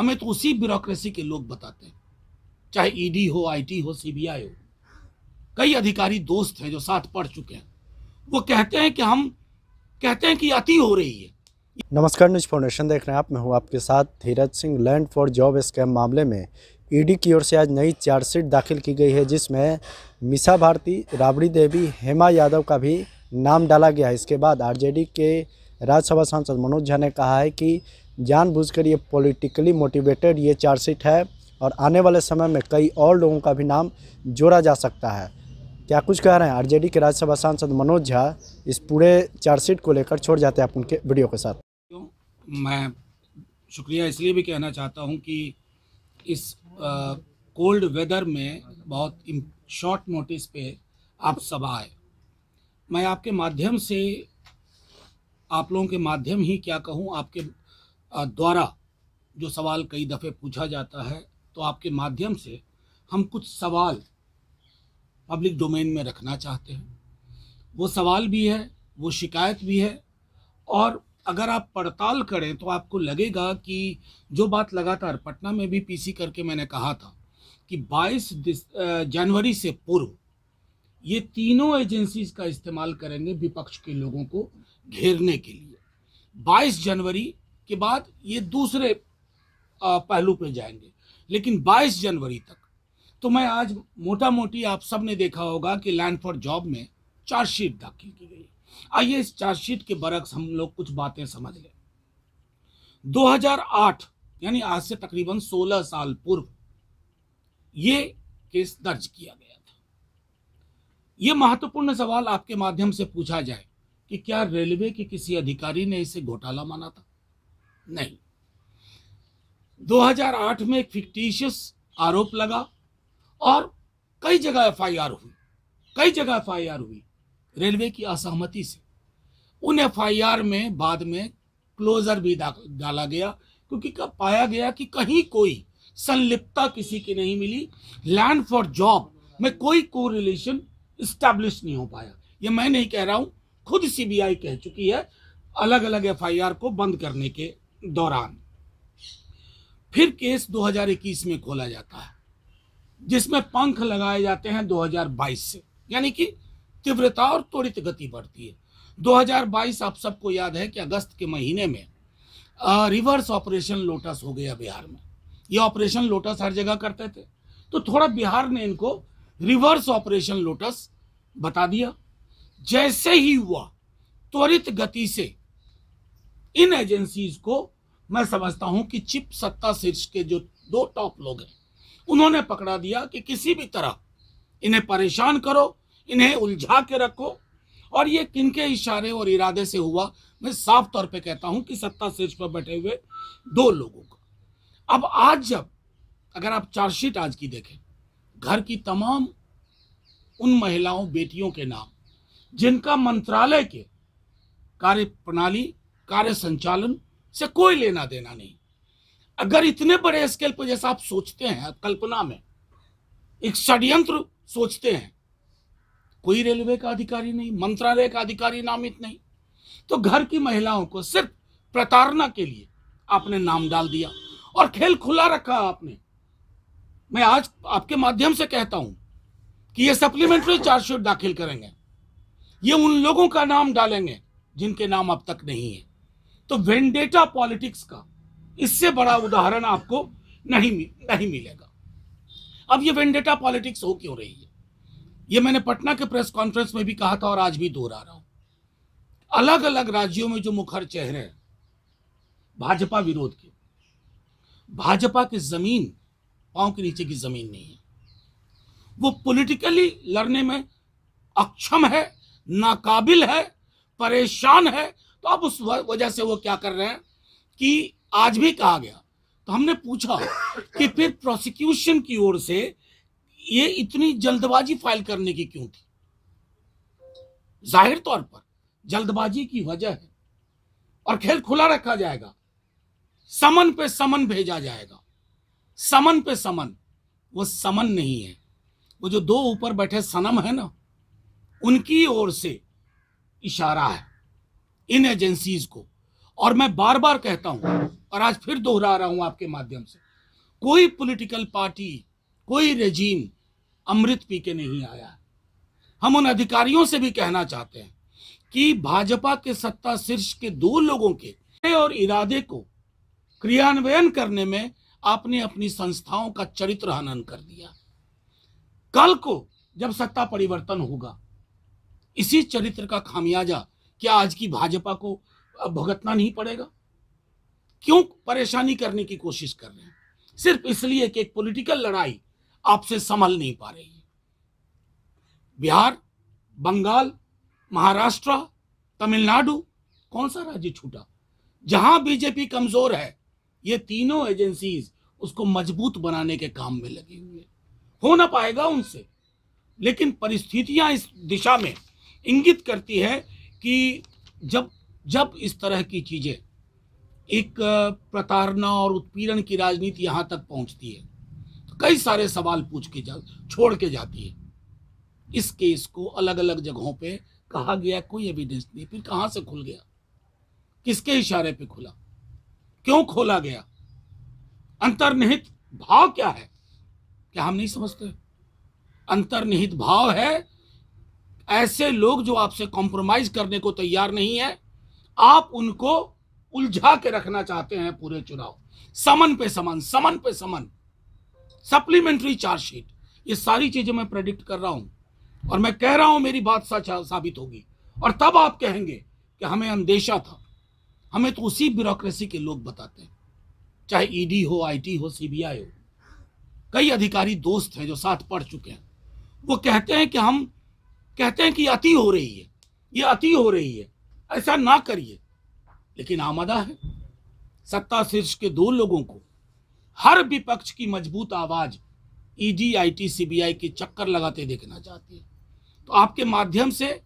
हमें तो उसी ब्यूरोक्रेसी के लोग बताते हैं चाहे ईडी e हो आईटी हो सीबीआई हो कई अधिकारी दोस्त हैं जो साथ पढ़ चुके हैं वो कहते हैं कि हम कहते हैं कि अति हो रही है नमस्कार न्यूज फाउंडेशन देख रहे हैं आप मैं हूँ आपके साथ Dheeraj Singh land for job scam मामले में ईडी e की ओर से आज नई चार्जशीट दाखिल की गई है जिसमें मिसा भारती राबड़ी देवी हेमा यादव का भी नाम डाला गया है इसके बाद आरजेडी के राज्यसभा सांसद मनोज झा ने कहा है कि जानबूझकर ये पॉलिटिकली मोटिवेटेड ये चार्जशीट है और आने वाले समय में कई और लोगों का भी नाम जोड़ा जा सकता है क्या कुछ कह रहे हैं आरजेडी के राज्यसभा सांसद मनोज झा इस पूरे चार्जशीट को लेकर छोड़ जाते हैं आप उनके वीडियो के साथ मैं शुक्रिया इसलिए भी कहना चाहता हूँ कि इस कोल्ड वेदर में बहुत शॉर्ट नोटिस पे आप सब आए मैं आपके माध्यम से आप लोगों के माध्यम ही क्या कहूँ आपके द्वारा जो सवाल कई दफ़े पूछा जाता है तो आपके माध्यम से हम कुछ सवाल पब्लिक डोमेन में रखना चाहते हैं वो सवाल भी है वो शिकायत भी है और अगर आप पड़ताल करें तो आपको लगेगा कि जो बात लगातार पटना में भी पीसी करके मैंने कहा था कि 22 जनवरी से पूर्व ये तीनों एजेंसीज का इस्तेमाल करेंगे विपक्ष के लोगों को घेरने के लिए 22 जनवरी के बाद ये दूसरे पहलू पे जाएंगे लेकिन 22 जनवरी तक तो मैं आज मोटा मोटी आप सब ने देखा होगा कि लैंड फॉर जॉब में चार्जशीट दाखिल की गई आइए इस चार्जशीट के बरक्स हम लोग कुछ बातें समझ लें 2008 यानी आज से तकरीबन 16 साल पूर्व ये केस दर्ज किया गया था ये महत्वपूर्ण सवाल आपके माध्यम से पूछा जाए कि क्या रेलवे के किसी अधिकारी ने इसे घोटाला माना था नहीं 2008 में एक फिक्टिशियस आरोप लगा और कई जगह एफआईआर हुई कई जगह एफआईआर हुई रेलवे की असहमति से उन एफआईआर में बाद में क्लोजर भी डाला गया क्योंकि कब पाया गया कि कहीं कोई संलिप्तता किसी की नहीं मिली लैंड फॉर जॉब में कोई को रिलेशन नहीं हो पाया ये मैं नहीं कह रहा हूं खुद सीबीआई कह चुकी है अलग अलग एफआईआर को बंद करने के दौरान फिर केस 2021 में खोला जाता है जिसमें पंख लगाए जाते हैं 2022 से यानी कि तीव्रता और त्वरित गति बढ़ती है 2022 आप सबको याद है कि अगस्त के महीने में आ, रिवर्स ऑपरेशन लोटस हो गया बिहार में ये ऑपरेशन लोटस हर जगह करते थे तो थोड़ा बिहार ने इनको रिवर्स ऑपरेशन लोटस बता दिया जैसे ही हुआ त्वरित गति से इन एजेंसीज को मैं समझता हूं कि चिप सत्ता शीर्ष के जो दो टॉप लोग हैं उन्होंने पकड़ा दिया कि किसी भी तरह इन्हें परेशान करो इन्हें उलझा के रखो और ये किनके इशारे और इरादे से हुआ मैं साफ तौर पे कहता हूं कि सत्ता शीर्ष पर बैठे हुए दो लोगों का अब आज जब अगर आप चार्जशीट आज की देखें घर की तमाम उन महिलाओं बेटियों के नाम जिनका मंत्रालय के कार्य प्रणाली कार्य संचालन से कोई लेना देना नहीं अगर इतने बड़े स्केल पर जैसा आप सोचते हैं कल्पना में एक षड्यंत्र सोचते हैं कोई रेलवे का अधिकारी नहीं मंत्रालय का अधिकारी नामित नहीं तो घर की महिलाओं को सिर्फ प्रताड़ना के लिए आपने नाम डाल दिया और खेल खुला रखा आपने मैं आज आपके माध्यम से कहता हूं कि ये सप्लीमेंट्री चार्जशीट दाखिल करेंगे ये उन लोगों का नाम डालेंगे जिनके नाम अब तक नहीं है तो वेंडेटा पॉलिटिक्स का इससे बड़ा उदाहरण आपको नहीं नहीं मिलेगा अब ये वेंडेटा पॉलिटिक्स हो क्यों रही है ये मैंने पटना के प्रेस कॉन्फ्रेंस में भी कहा था और आज भी दोहरा रहा हूं अलग अलग राज्यों में जो मुखर चेहरे हैं भाजपा विरोध के भाजपा की जमीन पांव के नीचे की जमीन नहीं है वो पॉलिटिकली लड़ने में अक्षम है नाकाबिल है परेशान है तो अब उस वजह से वो क्या कर रहे हैं कि आज भी कहा गया तो हमने पूछा कि फिर प्रोसिक्यूशन की ओर से ये इतनी जल्दबाजी फाइल करने की क्यों थी जाहिर तौर पर जल्दबाजी की वजह है और खेल खुला रखा जाएगा समन पे समन भेजा जाएगा समन पे समन वो समन नहीं है वो जो दो ऊपर बैठे सनम है ना उनकी ओर से इशारा है इन एजेंसीज को और मैं बार बार कहता हूं और आज फिर दोहरा रहा हूं आपके माध्यम से कोई पॉलिटिकल पार्टी कोई रेजीम अमृत पी के नहीं आया हम उन अधिकारियों से भी कहना चाहते हैं कि भाजपा के सत्ता शीर्ष के दो लोगों के और इरादे को क्रियान्वयन करने में आपने अपनी संस्थाओं का चरित्र हनन कर दिया कल को जब सत्ता परिवर्तन होगा इसी चरित्र का खामियाजा क्या आज की भाजपा को भुगतना नहीं पड़ेगा क्यों परेशानी करने की कोशिश कर रहे हैं सिर्फ इसलिए कि एक पॉलिटिकल लड़ाई आपसे संभल नहीं पा रही है बिहार बंगाल महाराष्ट्र तमिलनाडु कौन सा राज्य छूटा जहां बीजेपी कमजोर है ये तीनों एजेंसीज उसको मजबूत बनाने के काम में लगी हुई है हो ना पाएगा उनसे लेकिन परिस्थितियां इस दिशा में इंगित करती है कि जब जब इस तरह की चीज़ें एक प्रताड़ना और उत्पीड़न की राजनीति यहाँ तक पहुँचती है तो कई सारे सवाल पूछ के जा छोड़ के जाती है इस केस को अलग अलग जगहों पे कहा गया कोई एविडेंस नहीं फिर कहाँ से खुल गया किसके इशारे पे खुला क्यों खोला गया अंतर्निहित भाव क्या है क्या हम नहीं समझते अंतर्निहित भाव है ऐसे लोग जो आपसे कॉम्प्रोमाइज करने को तैयार नहीं है आप उनको उलझा के रखना चाहते हैं पूरे चुनाव समन पे समन समन पे समन सप्लीमेंट्री चार्जशीट ये सारी चीजें मैं प्रेडिक्ट कर रहा हूं और मैं कह रहा हूं मेरी बात सच साबित होगी और तब आप कहेंगे कि हमें अंदेशा था हमें तो उसी ब्यूरोक्रेसी के लोग बताते हैं चाहे ईडी e हो आईटी हो सीबीआई हो कई अधिकारी दोस्त हैं जो साथ पढ़ चुके हैं वो कहते हैं कि हम कहते हैं कि अति हो रही है ये अति हो रही है ऐसा ना करिए लेकिन आमदा है सत्ता शीर्ष के दो लोगों को हर विपक्ष की मजबूत आवाज ईडी बी सीबीआई के चक्कर लगाते देखना चाहती है तो आपके माध्यम से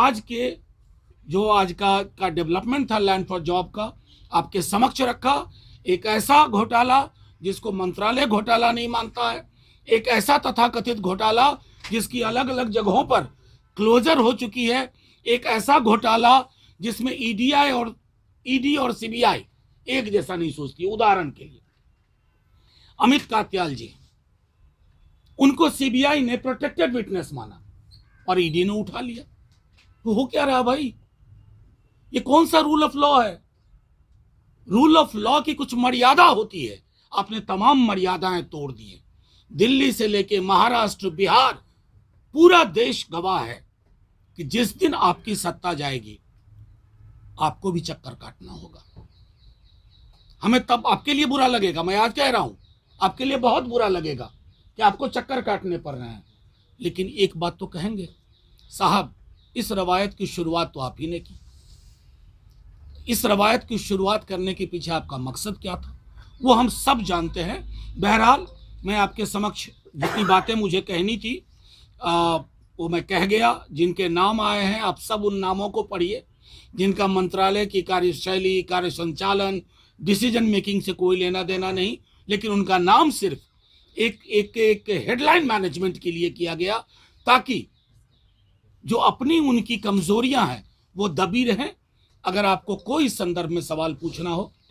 आज के जो आज का का डेवलपमेंट था लैंड फॉर जॉब का आपके समक्ष रखा एक ऐसा घोटाला जिसको मंत्रालय घोटाला नहीं मानता है एक ऐसा तथाकथित घोटाला जिसकी अलग अलग जगहों पर क्लोजर हो चुकी है एक ऐसा घोटाला जिसमें ईडीआई e और ईडी e और सीबीआई एक जैसा नहीं सोचती उदाहरण के लिए अमित कात्याल जी उनको सीबीआई ने प्रोटेक्टेड विटनेस माना और ईडी e ने उठा लिया तो हो क्या रहा भाई ये कौन सा रूल ऑफ लॉ है रूल ऑफ लॉ की कुछ मर्यादा होती है आपने तमाम मर्यादाएं तोड़ दी दिल्ली से लेके महाराष्ट्र बिहार पूरा देश गवाह है कि जिस दिन आपकी सत्ता जाएगी आपको भी चक्कर काटना होगा हमें तब आपके लिए बुरा लगेगा मैं आज कह रहा हूं आपके लिए बहुत बुरा लगेगा कि आपको चक्कर काटने पड़ रहे हैं लेकिन एक बात तो कहेंगे साहब इस रवायत की शुरुआत तो आप ही ने की इस रवायत की शुरुआत करने के पीछे आपका मकसद क्या था वो हम सब जानते हैं बहरहाल मैं आपके समक्ष जितनी बातें मुझे कहनी थी वो मैं कह गया जिनके नाम आए हैं आप सब उन नामों को पढ़िए जिनका मंत्रालय की कार्यशैली कार्य संचालन डिसीजन मेकिंग से कोई लेना देना नहीं लेकिन उनका नाम सिर्फ एक एक एक हेडलाइन मैनेजमेंट के लिए किया गया ताकि जो अपनी उनकी कमजोरियां हैं वो दबी रहें अगर आपको कोई संदर्भ में सवाल पूछना हो